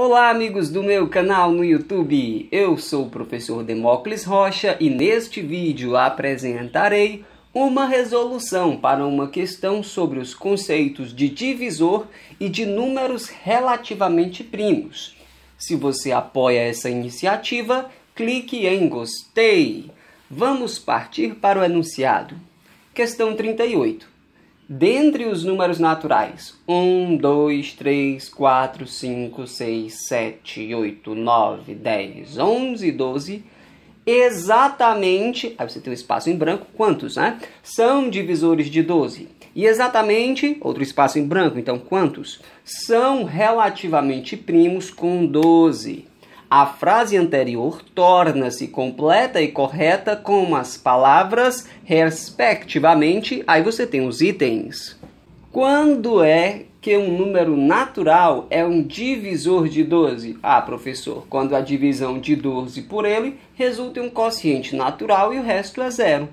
Olá, amigos do meu canal no YouTube. Eu sou o professor Demócles Rocha e neste vídeo apresentarei uma resolução para uma questão sobre os conceitos de divisor e de números relativamente primos. Se você apoia essa iniciativa, clique em gostei. Vamos partir para o enunciado. Questão 38. Dentre os números naturais, 1, 2, 3, 4, 5, 6, 7, 8, 9, 10, 11, 12, exatamente, aí você tem um espaço em branco, quantos, né? São divisores de 12. E exatamente, outro espaço em branco, então quantos? São relativamente primos com 12. A frase anterior torna-se completa e correta com as palavras respectivamente, aí você tem os itens. Quando é que um número natural é um divisor de 12? Ah, professor, quando a divisão de 12 por ele resulta em um quociente natural e o resto é zero.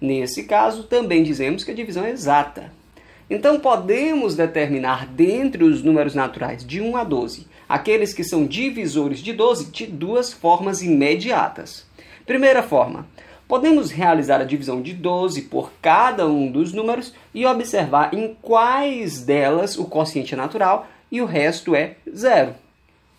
Nesse caso, também dizemos que a divisão é exata. Então podemos determinar dentre os números naturais de 1 a 12, aqueles que são divisores de 12 de duas formas imediatas. Primeira forma, podemos realizar a divisão de 12 por cada um dos números e observar em quais delas o quociente é natural e o resto é zero.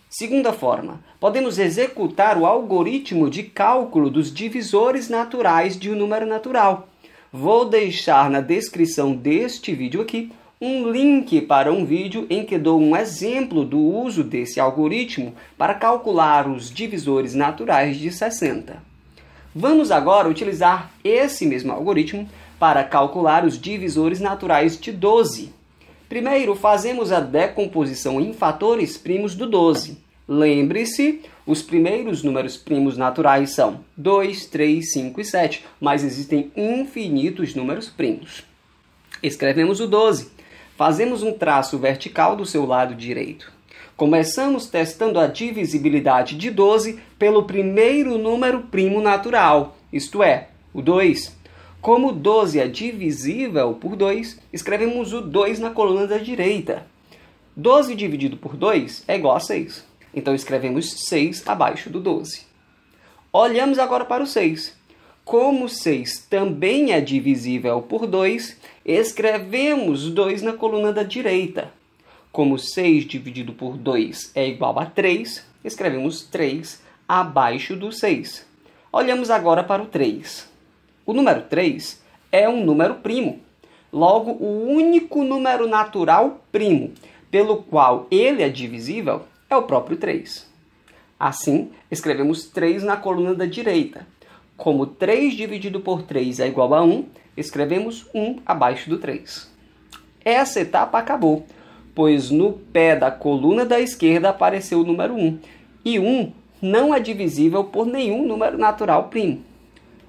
Segunda forma, podemos executar o algoritmo de cálculo dos divisores naturais de um número natural. Vou deixar na descrição deste vídeo aqui um link para um vídeo em que dou um exemplo do uso desse algoritmo para calcular os divisores naturais de 60. Vamos agora utilizar esse mesmo algoritmo para calcular os divisores naturais de 12. Primeiro, fazemos a decomposição em fatores primos do 12. Lembre-se, os primeiros números primos naturais são 2, 3, 5 e 7, mas existem infinitos números primos. Escrevemos o 12. Fazemos um traço vertical do seu lado direito. Começamos testando a divisibilidade de 12 pelo primeiro número primo natural, isto é, o 2. Como 12 é divisível por 2, escrevemos o 2 na coluna da direita. 12 dividido por 2 é igual a 6. Então escrevemos 6 abaixo do 12. Olhamos agora para o 6. Como 6 também é divisível por 2, escrevemos 2 na coluna da direita. Como 6 dividido por 2 é igual a 3, escrevemos 3 abaixo do 6. Olhamos agora para o 3. O número 3 é um número primo, logo o único número natural primo pelo qual ele é divisível é o próprio 3. Assim, escrevemos 3 na coluna da direita. Como 3 dividido por 3 é igual a 1, escrevemos 1 abaixo do 3. Essa etapa acabou, pois no pé da coluna da esquerda apareceu o número 1, e 1 não é divisível por nenhum número natural primo.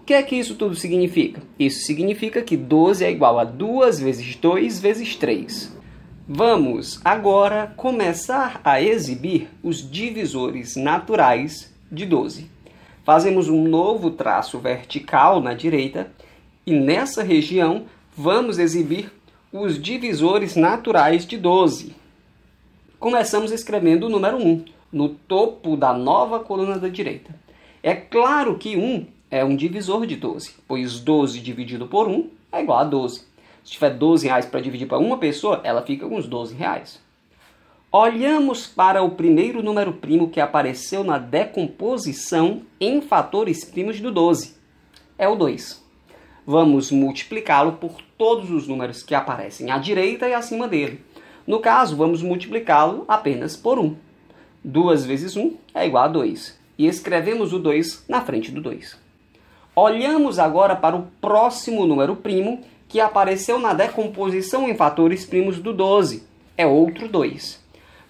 O que é que isso tudo significa? Isso significa que 12 é igual a 2 vezes 2 vezes 3. Vamos agora começar a exibir os divisores naturais de 12. Fazemos um novo traço vertical na direita e nessa região vamos exibir os divisores naturais de 12. Começamos escrevendo o número 1 no topo da nova coluna da direita. É claro que 1 é um divisor de 12, pois 12 dividido por 1 é igual a 12. Se tiver 12 reais para dividir para uma pessoa, ela fica com os 12 reais. Olhamos para o primeiro número primo que apareceu na decomposição em fatores primos do 12. É o 2. Vamos multiplicá-lo por todos os números que aparecem à direita e acima dele. No caso, vamos multiplicá-lo apenas por 1. 2 vezes 1 é igual a 2. E escrevemos o 2 na frente do 2. Olhamos agora para o próximo número primo que apareceu na decomposição em fatores primos do 12, é outro 2.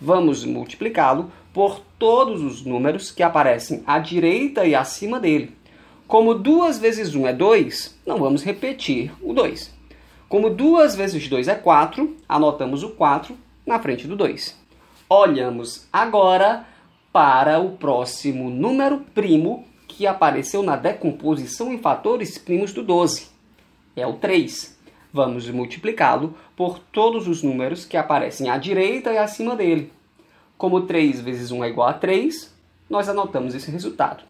Vamos multiplicá-lo por todos os números que aparecem à direita e acima dele. Como 2 vezes 1 é 2, não vamos repetir o 2. Como 2 vezes 2 é 4, anotamos o 4 na frente do 2. Olhamos agora para o próximo número primo que apareceu na decomposição em fatores primos do 12 é o 3. Vamos multiplicá-lo por todos os números que aparecem à direita e acima dele. Como 3 vezes 1 é igual a 3, nós anotamos esse resultado.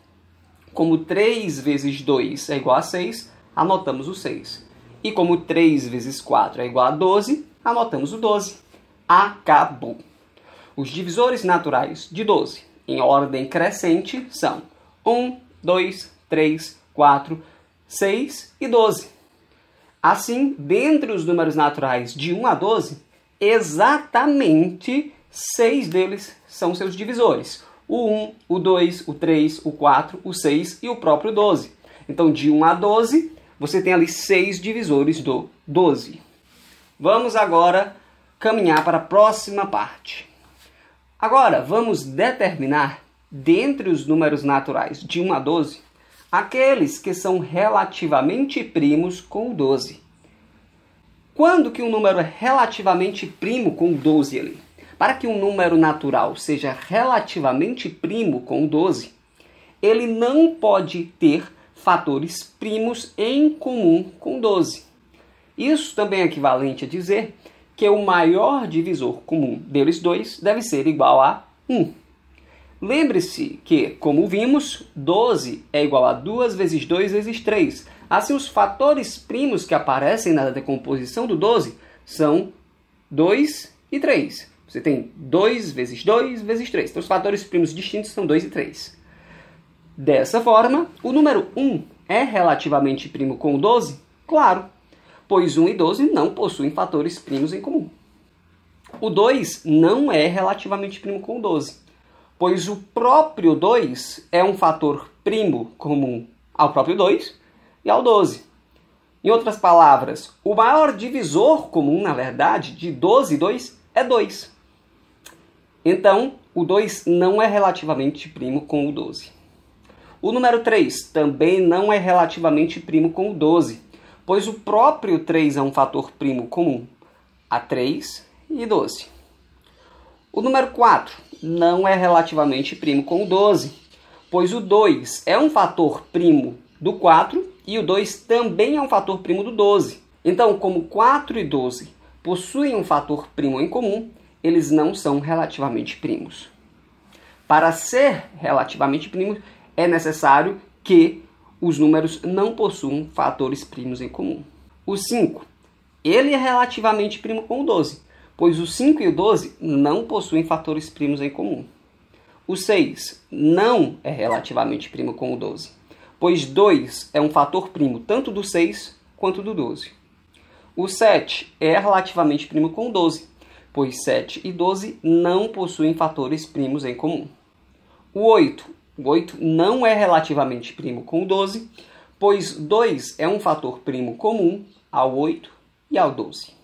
Como 3 vezes 2 é igual a 6, anotamos o 6. E como 3 vezes 4 é igual a 12, anotamos o 12. Acabou. Os divisores naturais de 12, em ordem crescente, são 1, 2, 3, 4, 6 e 12. Assim, dentre os números naturais de 1 a 12, exatamente seis deles são seus divisores: o 1, o 2, o 3, o 4, o 6 e o próprio 12. Então, de 1 a 12, você tem ali seis divisores do 12. Vamos agora caminhar para a próxima parte. Agora, vamos determinar, dentre os números naturais de 1 a 12, aqueles que são relativamente primos com o 12. Quando que um número é relativamente primo com o 12 ali? Para que um número natural seja relativamente primo com o 12, ele não pode ter fatores primos em comum com 12. Isso também é equivalente a dizer que o maior divisor comum deles dois deve ser igual a 1. Lembre-se que, como vimos, 12 é igual a 2 vezes 2 vezes 3. Assim, os fatores primos que aparecem na decomposição do 12 são 2 e 3. Você tem 2 vezes 2 vezes 3. Então, os fatores primos distintos são 2 e 3. Dessa forma, o número 1 é relativamente primo com o 12? Claro, pois 1 e 12 não possuem fatores primos em comum. O 2 não é relativamente primo com o 12 pois o próprio 2 é um fator primo comum ao próprio 2 e ao 12. Em outras palavras, o maior divisor comum, na verdade, de 12 e 2 é 2. Então, o 2 não é relativamente primo com o 12. O número 3 também não é relativamente primo com o 12, pois o próprio 3 é um fator primo comum a 3 e 12. O número 4 não é relativamente primo com o 12, pois o 2 é um fator primo do 4 e o 2 também é um fator primo do 12. Então, como 4 e 12 possuem um fator primo em comum, eles não são relativamente primos. Para ser relativamente primos, é necessário que os números não possuam fatores primos em comum. O 5, ele é relativamente primo com o 12, pois o 5 e o 12 não possuem fatores primos em comum. O 6 não é relativamente primo com o 12, pois 2 é um fator primo tanto do 6 quanto do 12. O 7 é relativamente primo com o 12, pois 7 e 12 não possuem fatores primos em comum. O 8, o 8 não é relativamente primo com o 12, pois 2 é um fator primo comum ao 8 e ao 12.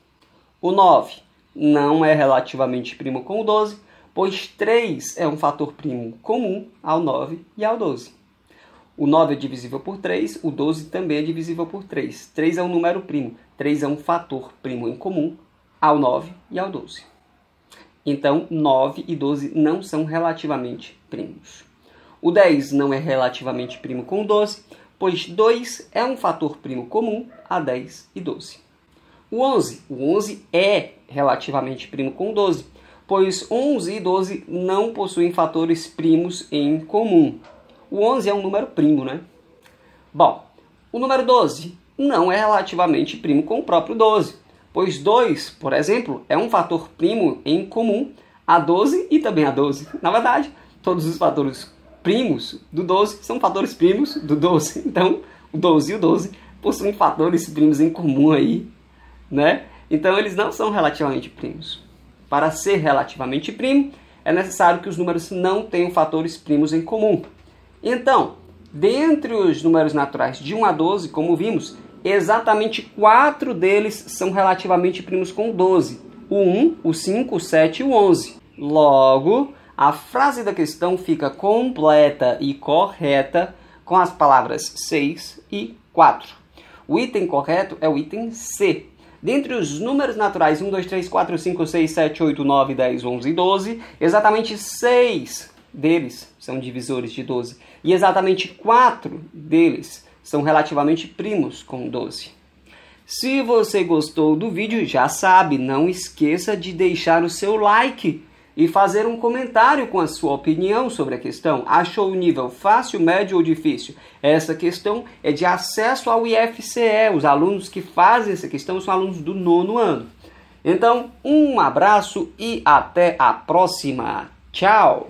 O 9 não é relativamente primo com o 12, pois 3 é um fator primo comum ao 9 e ao 12. O 9 é divisível por 3, o 12 também é divisível por 3. 3 é um número primo, 3 é um fator primo em comum ao 9 e ao 12. Então, 9 e 12 não são relativamente primos. O 10 não é relativamente primo com o 12, pois 2 é um fator primo comum a 10 e 12 o 11. O 11 é relativamente primo com o 12, pois 11 e 12 não possuem fatores primos em comum. O 11 é um número primo, né? Bom, o número 12 não é relativamente primo com o próprio 12, pois 2, por exemplo, é um fator primo em comum a 12 e também a 12. Na verdade, todos os fatores primos do 12 são fatores primos do 12. Então, o 12 e o 12 possuem fatores primos em comum aí né? Então eles não são relativamente primos. Para ser relativamente primo, é necessário que os números não tenham fatores primos em comum. Então, dentre os números naturais de 1 a 12, como vimos, exatamente 4 deles são relativamente primos com 12. O 1, o 5, o 7 e o 11. Logo, a frase da questão fica completa e correta com as palavras 6 e 4. O item correto é o item C, Dentre os números naturais 1, 2, 3, 4, 5, 6, 7, 8, 9, 10, 11 e 12, exatamente 6 deles são divisores de 12 e exatamente 4 deles são relativamente primos com 12. Se você gostou do vídeo, já sabe, não esqueça de deixar o seu like e fazer um comentário com a sua opinião sobre a questão. Achou o nível fácil, médio ou difícil? Essa questão é de acesso ao IFCE. Os alunos que fazem essa questão são alunos do nono ano. Então, um abraço e até a próxima. Tchau!